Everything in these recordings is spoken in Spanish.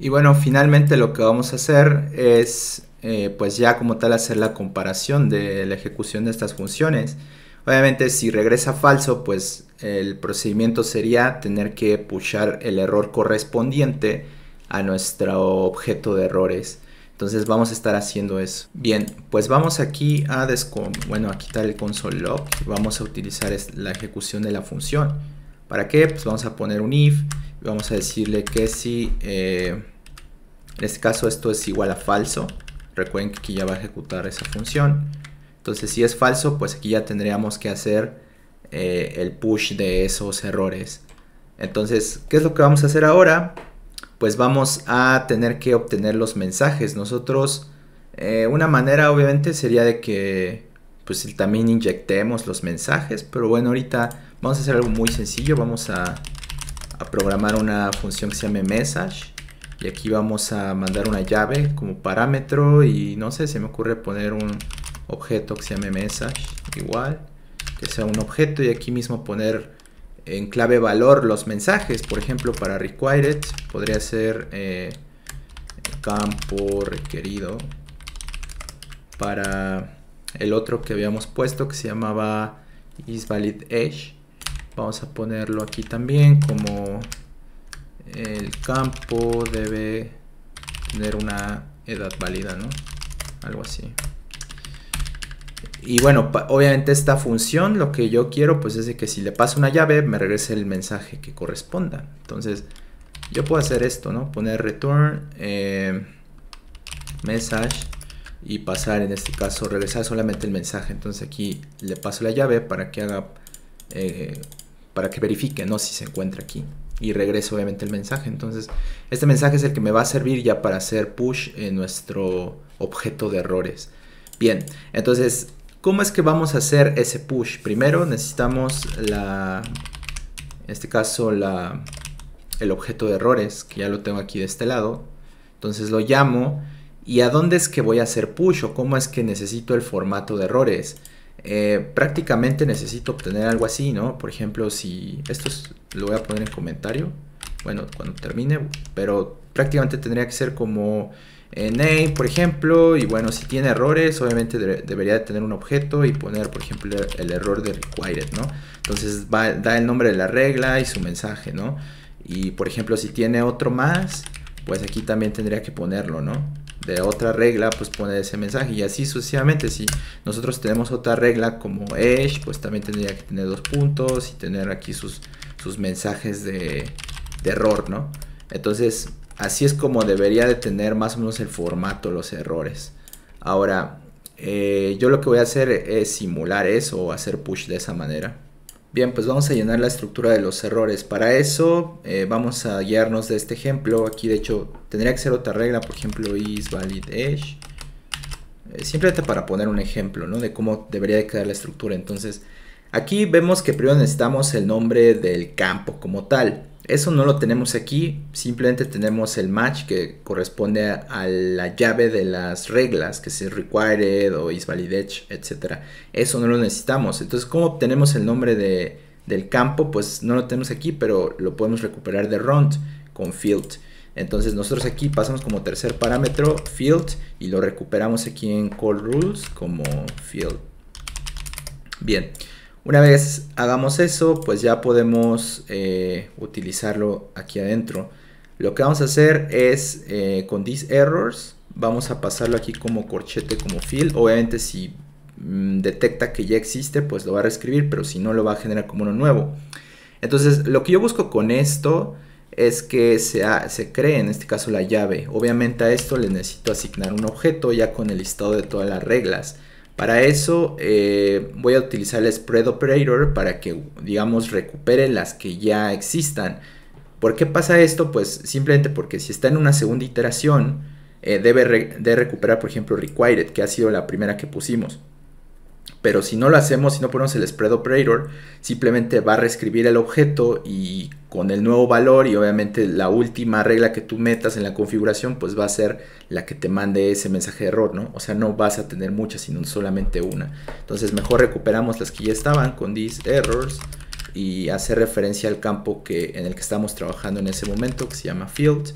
Y bueno, finalmente lo que vamos a hacer es, eh, pues ya como tal, hacer la comparación de la ejecución de estas funciones. Obviamente si regresa falso, pues el procedimiento sería tener que pushar el error correspondiente a nuestro objeto de errores. Entonces vamos a estar haciendo eso. Bien, pues vamos aquí a, bueno, a quitar el console log. Vamos a utilizar la ejecución de la función. ¿Para qué? Pues vamos a poner un if. Y vamos a decirle que si eh, en este caso esto es igual a falso. Recuerden que aquí ya va a ejecutar esa función. Entonces si es falso, pues aquí ya tendríamos que hacer eh, el push de esos errores. Entonces, ¿qué es lo que vamos a hacer ahora? Pues vamos a tener que obtener los mensajes. Nosotros, eh, una manera obviamente sería de que pues también inyectemos los mensajes. Pero bueno, ahorita vamos a hacer algo muy sencillo. Vamos a, a programar una función que se llame message y aquí vamos a mandar una llave como parámetro y no sé, se me ocurre poner un objeto que se llame message igual, que sea un objeto y aquí mismo poner en clave valor los mensajes, por ejemplo para required podría ser eh, campo requerido para el otro que habíamos puesto que se llamaba isValidEdge vamos a ponerlo aquí también como el campo debe tener una edad válida, ¿no? Algo así. Y bueno, obviamente esta función lo que yo quiero pues es que si le paso una llave me regrese el mensaje que corresponda. Entonces yo puedo hacer esto, ¿no? Poner return eh, message y pasar en este caso, regresar solamente el mensaje. Entonces aquí le paso la llave para que haga, eh, para que verifique, ¿no? Si se encuentra aquí y regreso obviamente el mensaje. Entonces, este mensaje es el que me va a servir ya para hacer push en nuestro objeto de errores. Bien, entonces, ¿cómo es que vamos a hacer ese push? Primero necesitamos la, en este caso, la, el objeto de errores, que ya lo tengo aquí de este lado. Entonces lo llamo. ¿Y a dónde es que voy a hacer push o cómo es que necesito el formato de errores? Eh, prácticamente necesito obtener algo así, ¿no? Por ejemplo, si esto lo voy a poner en comentario, bueno, cuando termine, pero prácticamente tendría que ser como name, por ejemplo, y bueno, si tiene errores, obviamente debería tener un objeto y poner, por ejemplo, el, error de required, ¿no? Entonces da el nombre de la regla y su mensaje, ¿no? Y por ejemplo, si tiene otro más, pues aquí también tendría que ponerlo, ¿no? de otra regla, pues pone ese mensaje y así sucesivamente. Si nosotros tenemos otra regla como edge pues también tendría que tener dos puntos y tener aquí sus, sus mensajes de, error, ¿no? Entonces, así es como debería de tener más o menos el formato, los errores. Ahora, eh, yo lo que voy a hacer es simular eso o hacer push de esa manera. Bien, pues vamos a llenar la estructura de los errores. Para eso eh, vamos a guiarnos de este ejemplo. Aquí de hecho tendría que ser otra regla, por ejemplo, is valid age eh, simplemente para poner un ejemplo ¿no? de cómo debería quedar la estructura. Entonces aquí vemos que primero necesitamos el nombre del campo como tal. Eso no lo tenemos aquí, simplemente tenemos el match que corresponde a la llave de las reglas, que es required o is validate, etc. Eso no lo necesitamos. Entonces, ¿cómo obtenemos el nombre de, del campo? Pues no lo tenemos aquí, pero lo podemos recuperar de round con field. Entonces nosotros aquí pasamos como tercer parámetro field y lo recuperamos aquí en call rules como field. Bien, una vez hagamos eso, pues ya podemos eh, utilizarlo aquí adentro. Lo que vamos a hacer es eh, con these errors, vamos a pasarlo aquí como corchete, como field. Obviamente si mm, detecta que ya existe, pues lo va a reescribir, pero si no, lo va a generar como uno nuevo. Entonces, lo que yo busco con esto es que se cree en este caso la llave. Obviamente a esto le necesito asignar un objeto ya con el listado de todas las reglas. Para eso eh, voy a utilizar el spread operator para que, digamos, recupere las que ya existan. ¿Por qué pasa esto? Pues simplemente porque si está en una segunda iteración, eh, debe de recuperar, por ejemplo, required, que ha sido la primera que pusimos. Pero si no lo hacemos, si no ponemos el spread operator, simplemente va a reescribir el objeto y con el nuevo valor y obviamente la última regla que tú metas en la configuración, pues va a ser la que te mande ese mensaje de error, ¿no? O sea, no vas a tener muchas, sino solamente una. Entonces mejor recuperamos las que ya estaban con these errors y hacer referencia al campo que, en el que estamos trabajando en ese momento, que se llama field.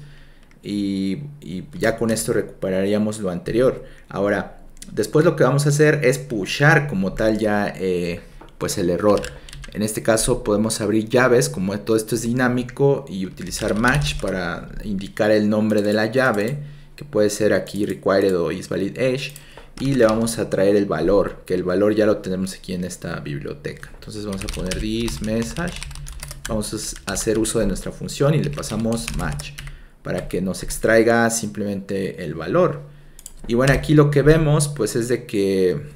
Y, y ya con esto recuperaríamos lo anterior. Ahora, Después lo que vamos a hacer es pushar como tal ya eh, pues el error. En este caso podemos abrir llaves, como todo esto es dinámico, y utilizar match para indicar el nombre de la llave, que puede ser aquí required o edge y le vamos a traer el valor, que el valor ya lo tenemos aquí en esta biblioteca. Entonces vamos a poner message, vamos a hacer uso de nuestra función y le pasamos match, para que nos extraiga simplemente el valor. Y bueno, aquí lo que vemos pues es de que,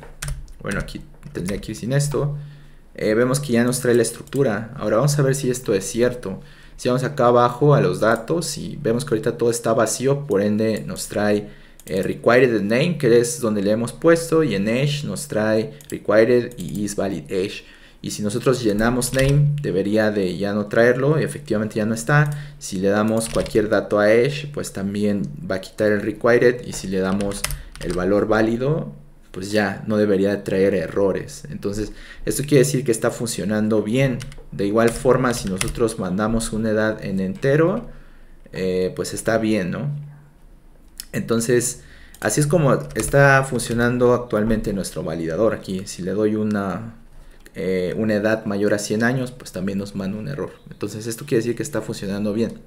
bueno, aquí tendría que ir sin esto. Eh, vemos que ya nos trae la estructura. Ahora vamos a ver si esto es cierto. Si vamos acá abajo a los datos y vemos que ahorita todo está vacío, por ende nos trae required eh, required name, que es donde le hemos puesto, y en age nos trae required y is valid age. Y si nosotros llenamos name, debería de ya no traerlo, Y efectivamente ya no está. Si le damos cualquier dato a edge, pues también va a quitar el required. Y si le damos el valor válido, pues ya no debería de traer errores. Entonces, esto quiere decir que está funcionando bien. De igual forma, si nosotros mandamos una edad en entero, eh, pues está bien, ¿no? Entonces, así es como está funcionando actualmente nuestro validador aquí. Si le doy una eh, una edad mayor a 100 años, pues también nos manda un error. Entonces esto quiere decir que está funcionando bien.